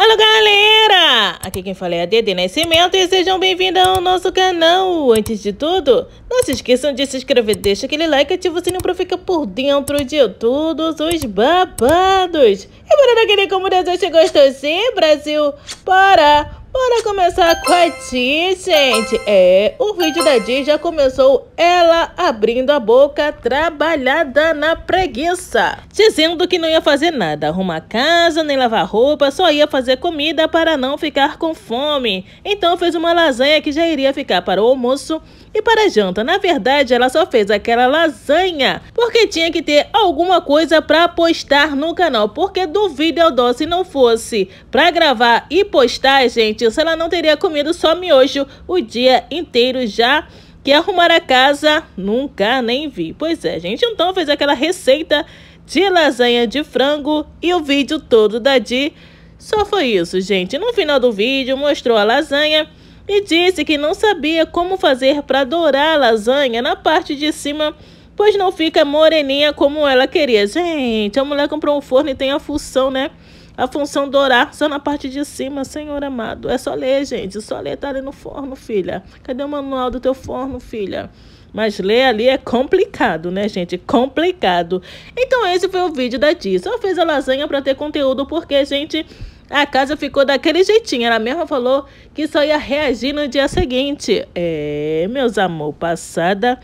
Alô galera, aqui quem fala é a Dede Nascimento e sejam bem-vindos ao nosso canal. Antes de tudo, não se esqueçam de se inscrever, deixa aquele like e ativa o sininho pra ficar por dentro de todos os babados. E bora naquele como Deus hoje gostou sim, Brasil, para Bora começar com a Tim, gente. É, o vídeo da Tim já começou ela abrindo a boca trabalhada na preguiça. Dizendo que não ia fazer nada, arrumar casa, nem lavar roupa, só ia fazer comida para não ficar com fome. Então fez uma lasanha que já iria ficar para o almoço e para janta, na verdade, ela só fez aquela lasanha porque tinha que ter alguma coisa para postar no canal. Porque duvido, dou se não fosse para gravar e postar, gente, se ela não teria comido só miojo o dia inteiro já que arrumar a casa nunca nem vi. Pois é, gente, então fez aquela receita de lasanha de frango e o vídeo todo da Di só foi isso, gente. No final do vídeo mostrou a lasanha e disse que não sabia como fazer para dourar a lasanha na parte de cima, pois não fica moreninha como ela queria. Gente, a mulher comprou um forno e tem a função, né? A função dourar só na parte de cima, Senhor amado. É só ler, gente. Só ler tá ali no forno, filha. Cadê o manual do teu forno, filha? Mas ler ali é complicado, né, gente? Complicado. Então, esse foi o vídeo da Tia. Só fez a lasanha para ter conteúdo, porque, gente, a casa ficou daquele jeitinho. Ela mesma falou que só ia reagir no dia seguinte. É, meus amor, passada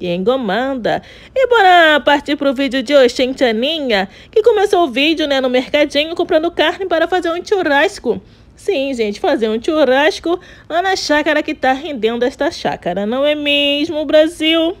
e engomanda. E bora partir pro vídeo de hoje, gente, Aninha, que começou o vídeo, né, no mercadinho, comprando carne para fazer um churrasco. Sim, gente, fazer um churrasco lá na chácara que tá rendendo esta chácara, não é mesmo, Brasil?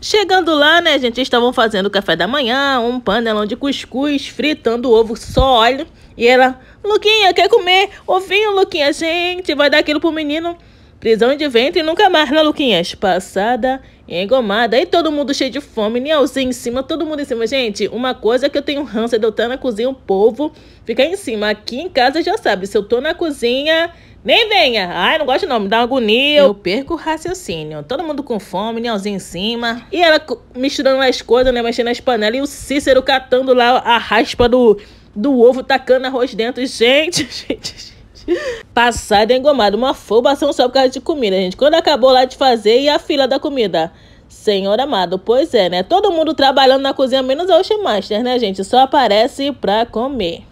Chegando lá, né, gente, estavam fazendo café da manhã, um panelão de cuscuz, fritando ovo só óleo e ela, Luquinha, quer comer? Ovinho, Luquinha, gente, vai dar aquilo pro menino. Prisão de ventre e nunca mais, né, Luquinhas? Passada, engomada, e todo mundo cheio de fome, Nielzinho em cima, todo mundo em cima. Gente, uma coisa é que eu tenho ranço é de eu estar na cozinha, o povo fica em cima. Aqui em casa já sabe, se eu tô na cozinha, nem venha. Ai, não gosto não, me dá uma agonia. Eu perco o raciocínio. Todo mundo com fome, Nielzinho em cima. E ela misturando as coisas, né, mexendo as panelas, e o Cícero catando lá a raspa do do ovo tacando arroz dentro. Gente, gente, gente. Passada engomada. Uma fobação só por causa de comida, gente. Quando acabou lá de fazer, e a fila da comida? Senhor amado, pois é, né? Todo mundo trabalhando na cozinha, menos a Ocean Master, né, gente? Só aparece pra comer.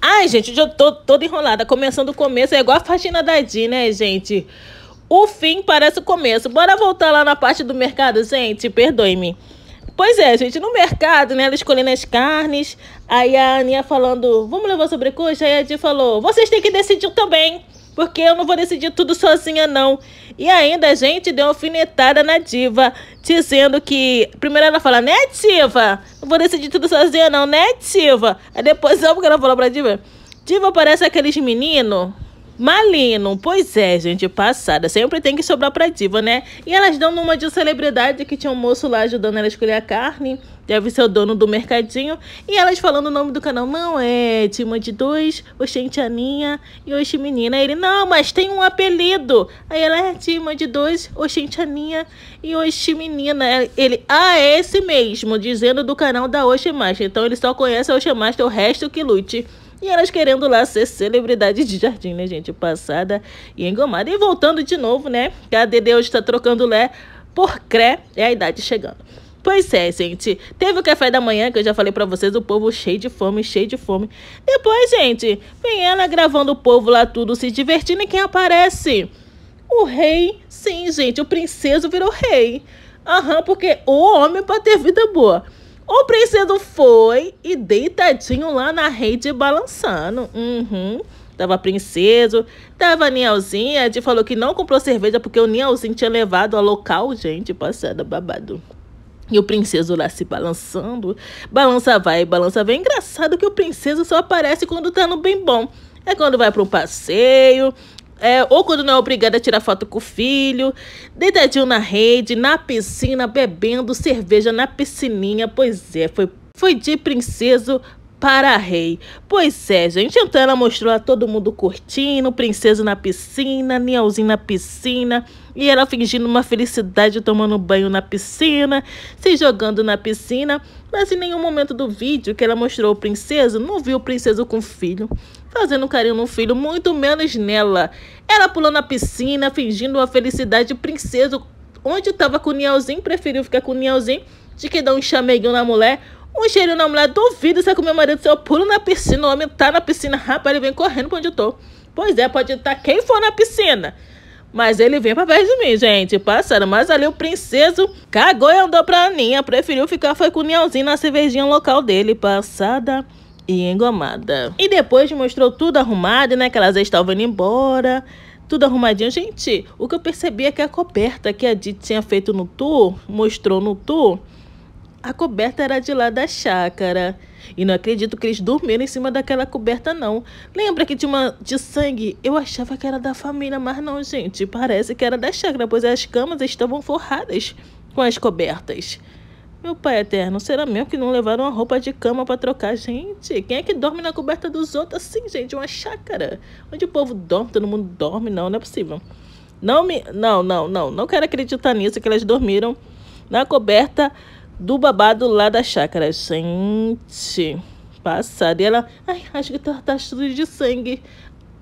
Ai, gente, eu já tô toda enrolada. Começando o começo, é igual a faxina da Di, né, gente? O fim parece o começo. Bora voltar lá na parte do mercado, gente? Perdoe-me. Pois é, gente, no mercado, né, ela escolhendo as carnes, aí a Aninha falando, vamos levar sobrecoxa? Aí a Di falou, vocês têm que decidir também, porque eu não vou decidir tudo sozinha, não. E ainda a gente deu uma alfinetada na diva, dizendo que, primeiro ela fala, né, diva? Não vou decidir tudo sozinha, não, né, diva? Aí depois, sabe o que ela falou pra diva? Diva parece aqueles meninos Malino, pois é, gente, passada. Sempre tem que sobrar pra diva, né? E elas dão numa de celebridade que tinha um moço lá ajudando ela a escolher a carne. Deve ser o dono do mercadinho. E elas falando o nome do canal. Não, é Tima de Dois, Oxente Aninha e Oxe Menina. Aí ele, não, mas tem um apelido. Aí ela é Tima de Dois, Oxente Aninha e Oxe Menina. Ele, ah, é esse mesmo, dizendo do canal da Oxe Master. Então ele só conhece a Oxe Master, o resto que lute. E elas querendo lá ser celebridade de jardim, né, gente? Passada e engomada. E voltando de novo, né? Que a Dede hoje tá trocando Lé por Cré, é a idade chegando. Pois é, gente. Teve o café da manhã, que eu já falei para vocês, o povo cheio de fome, cheio de fome. Depois, gente, vem ela gravando o povo lá tudo, se divertindo, e quem aparece? O rei. Sim, gente, o princeso virou rei. Aham, porque o homem pra ter vida boa. O Princedo foi e deitadinho lá na rede balançando. Uhum. Tava Princeso, tava a Nielzinha. A gente falou que não comprou cerveja porque o Nielzinho tinha levado a local, gente, passada babado. E o princeso lá se balançando. Balança vai, balança vem. Engraçado que o princeso só aparece quando tá no bem bom. É quando vai para um passeio, é, ou quando não é obrigada a tirar foto com o filho, deitadinho na rede, na piscina, bebendo cerveja na piscininha. Pois é, foi, foi de princeso para rei. Pois é, gente. Então ela mostrou a todo mundo curtindo, princesa na piscina, Nielzinho na piscina, e ela fingindo uma felicidade tomando banho na piscina, se jogando na piscina. Mas em nenhum momento do vídeo que ela mostrou o princeso, não viu o princeso com o filho fazendo carinho no filho, muito menos nela. Ela pulou na piscina, fingindo uma felicidade princesa. Onde estava com o Nielzinho, preferiu ficar com o Nielzinho de que dar um chameguinho na mulher. Um cheirinho na mulher, duvido se é com meu marido. Se eu pulo na piscina, o homem tá na piscina, rapaz, ele vem correndo pra onde eu tô. Pois é, pode estar quem for na piscina. Mas ele veio pra perto de mim, gente. Passaram. Mas ali o princeso cagou e andou pra Aninha. Preferiu ficar, foi com o Nielzinho na cervejinha local dele. Passada e engomada. E depois mostrou tudo arrumado, né? Que elas já estavam indo embora tudo arrumadinho. Gente, o que eu percebi é que a coberta que a Didi tinha feito no tour, mostrou no tour, a coberta era de lá da chácara. E não acredito que eles dormiram em cima daquela coberta, não. Lembra que tinha uma de sangue? Eu achava que era da família, mas não, gente. Parece que era da chácara, pois as camas estavam forradas com as cobertas. Meu pai eterno, será mesmo que não levaram a roupa de cama para trocar, gente? Quem é que dorme na coberta dos outros assim, gente? Uma chácara. Onde o povo dorme, todo mundo dorme, não, não é possível. Não me. Não, não, não. Não quero acreditar nisso, que elas dormiram na coberta do babado lá da chácara. Gente. Passada. E ela. Ai, acho que tá, tá de sangue.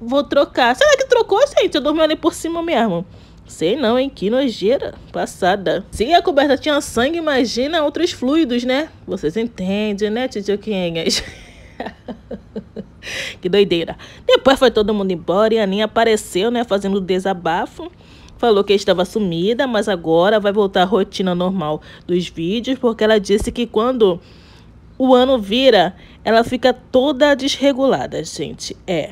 Vou trocar. Será que trocou, gente? Eu dormi ali por cima mesmo. Sei não, hein? Que nojeira passada. Se a coberta tinha sangue, imagina outros fluidos, né? Vocês entendem, né, titioquinhas? que doideira. Depois foi todo mundo embora e a Aninha apareceu, né, fazendo desabafo. Falou que estava sumida, mas agora vai voltar à rotina normal dos vídeos, porque ela disse que quando o ano vira, ela fica toda desregulada, gente. É.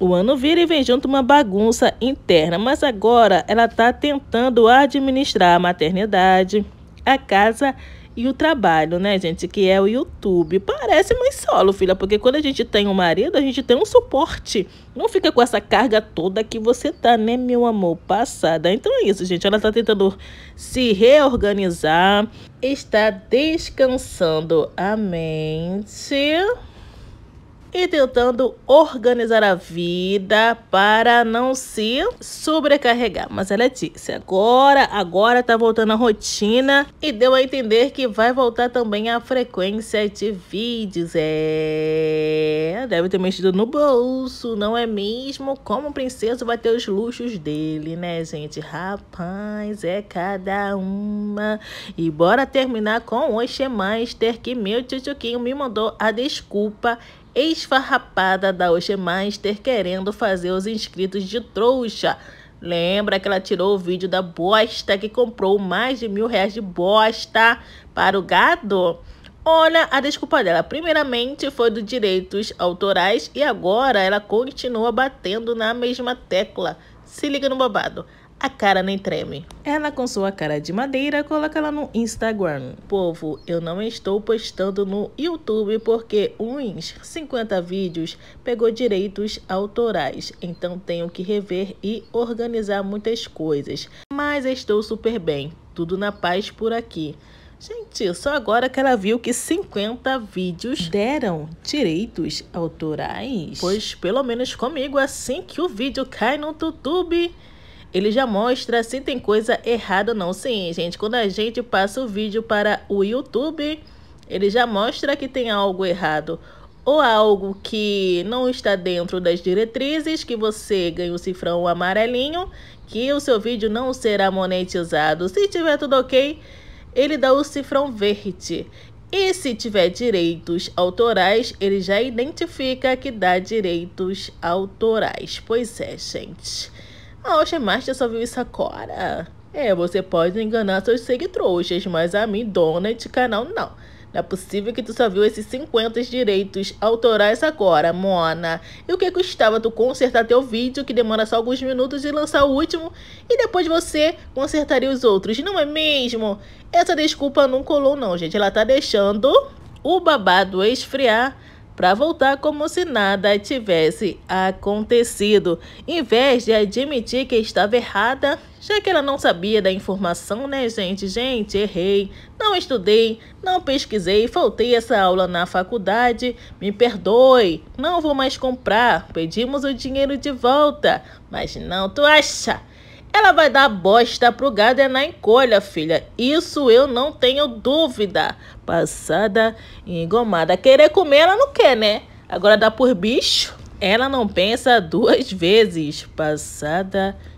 O ano vira e vem junto uma bagunça interna, mas agora ela está tentando administrar a maternidade, a casa e o trabalho, né, gente? Que é o YouTube. Parece mãe solo, filha, porque quando a gente tem um marido, a gente tem um suporte. Não fica com essa carga toda que você tá, né, meu amor? Passada. Então é isso, gente. Ela está tentando se reorganizar, está descansando a mente e tentando organizar a vida para não se sobrecarregar. Mas é ela disse: agora, agora tá voltando a rotina e deu a entender que vai voltar também a frequência de vídeos. É, deve ter mexido no bolso, não é mesmo? Como o princeso vai ter os luxos dele, né, gente? Rapaz, é cada uma. E bora terminar com hoje é mais ter que meu tchutchuquinho me mandou a desculpa esfarrapada da Oxemaster querendo fazer os inscritos de trouxa. Lembra que ela tirou o vídeo da bosta que comprou mais de mil reais de bosta para o gado? Olha a desculpa dela. Primeiramente foi dos direitos autorais e agora ela continua batendo na mesma tecla. Se liga no babado a cara nem treme. Ela, com sua cara de madeira, coloca ela no Instagram. Povo, eu não estou postando no YouTube porque uns 50 vídeos pegou direitos autorais, então tenho que rever e organizar muitas coisas. Mas estou super bem, tudo na paz por aqui. Gente, só agora que ela viu que 50 vídeos deram direitos autorais. Pois pelo menos comigo, assim que o vídeo cai no YouTube ele já mostra se tem coisa errada ou não. Sim, gente, quando a gente passa o vídeo para o YouTube, ele já mostra que tem algo errado ou algo que não está dentro das diretrizes, que você ganha o cifrão amarelinho, que o seu vídeo não será monetizado. Se tiver tudo ok, ele dá o cifrão verde. E se tiver direitos autorais, ele já identifica que dá direitos autorais. Pois é, gente. A Oshemaster só viu isso agora. É, você pode enganar seus seguidores, mas a mim, dona de canal, não. Não é possível que tu só viu esses 50 direitos autorais agora, mona. E o que custava tu consertar teu vídeo, que demora só alguns minutos e lançar o último, e depois você consertaria os outros, não é mesmo? Essa desculpa não colou não, gente. Ela tá deixando o babado esfriar para voltar como se nada tivesse acontecido, em vez de admitir que estava errada, já que ela não sabia da informação, né, gente? Gente, errei, não estudei, não pesquisei, faltei essa aula na faculdade, me perdoe, não vou mais comprar, pedimos o dinheiro de volta, mas não, tu acha? Ela vai dar bosta pro Gardner é na encolha, filha. Isso eu não tenho dúvida. Passada e engomada. Querer comer ela não quer, né? Agora dá por bicho. Ela não pensa duas vezes. Passada e